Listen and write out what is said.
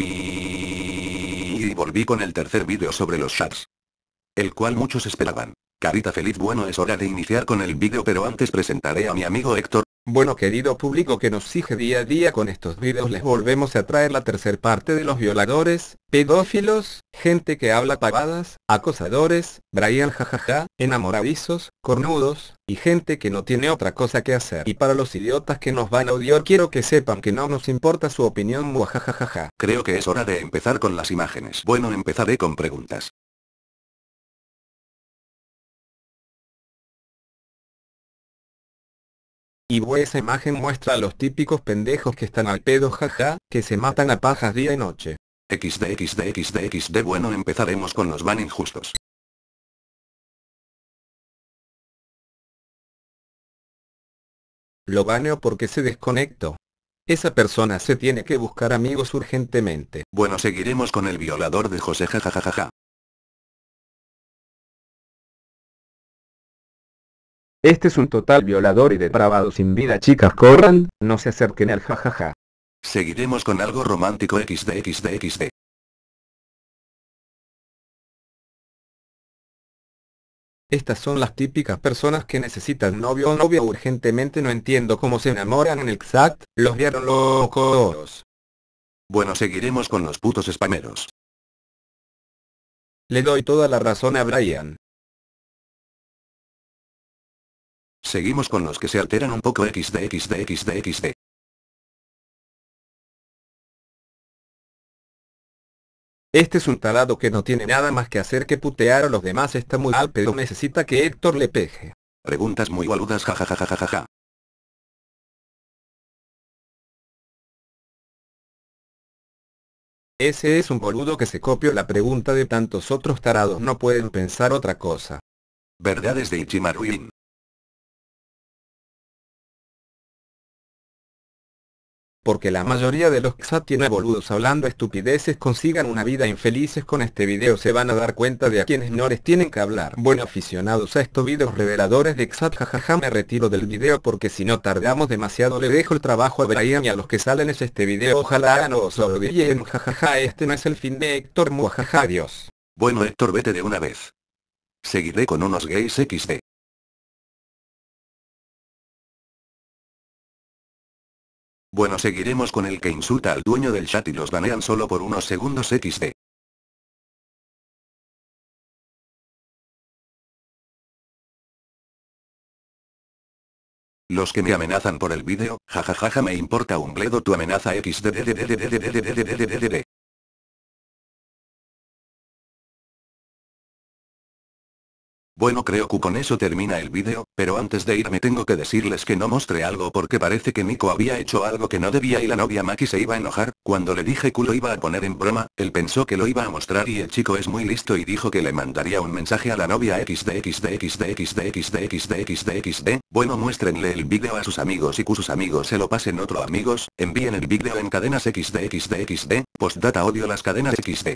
Y volví con el tercer vídeo sobre los chats, El cual muchos esperaban. Carita feliz bueno es hora de iniciar con el vídeo pero antes presentaré a mi amigo Héctor bueno querido público que nos sigue día a día con estos videos les volvemos a traer la tercer parte de los violadores, pedófilos, gente que habla pavadas, acosadores, Brian jajaja, enamoradizos, cornudos, y gente que no tiene otra cosa que hacer. Y para los idiotas que nos van a odiar quiero que sepan que no nos importa su opinión muajajajaja. Creo que es hora de empezar con las imágenes. Bueno empezaré con preguntas. Y bueno, esa imagen muestra a los típicos pendejos que están al pedo jaja, que se matan a pajas día y noche. XD XD XD XD bueno empezaremos con los van injustos. Lo baneo porque se desconectó. Esa persona se tiene que buscar amigos urgentemente. Bueno seguiremos con el violador de José jajajaja. Este es un total violador y depravado sin vida chicas corran, no se acerquen al jajaja. Seguiremos con algo romántico xdxdxd. Estas son las típicas personas que necesitan novio o novia urgentemente no entiendo cómo se enamoran en el los vieron locos. Bueno seguiremos con los putos spameros. Le doy toda la razón a Brian. Seguimos con los que se alteran un poco xdxdxdxd. Este es un tarado que no tiene nada más que hacer que putear a los demás está muy mal pero necesita que Héctor le peje. Preguntas muy boludas jajajajajaja. Ese es un boludo que se copió la pregunta de tantos otros tarados no pueden pensar otra cosa. Verdades de Ichimaruin. porque la mayoría de los tiene boludos hablando estupideces consigan una vida infelices con este video se van a dar cuenta de a quienes no les tienen que hablar. Bueno aficionados a estos videos reveladores de Xat jajaja me retiro del video porque si no tardamos demasiado le dejo el trabajo a Brian y a los que salen es este video ojalá no o odien jajaja este no es el fin de Héctor muajaja adiós. Bueno Héctor vete de una vez. Seguiré con unos gays XD. Bueno seguiremos con el que insulta al dueño del chat y los banean solo por unos segundos XD. Los que me amenazan por el vídeo, jajajaja me importa un bledo tu amenaza xd. Bueno creo que con eso termina el vídeo, pero antes de irme tengo que decirles que no mostré algo porque parece que Nico había hecho algo que no debía y la novia Maki se iba a enojar, cuando le dije que lo iba a poner en broma, él pensó que lo iba a mostrar y el chico es muy listo y dijo que le mandaría un mensaje a la novia xdxdxdxdxdxdxdxdxd, bueno muéstrenle el vídeo a sus amigos y que sus amigos se lo pasen otro amigos, envíen el vídeo en cadenas xdxdxd, postdata odio las cadenas xd.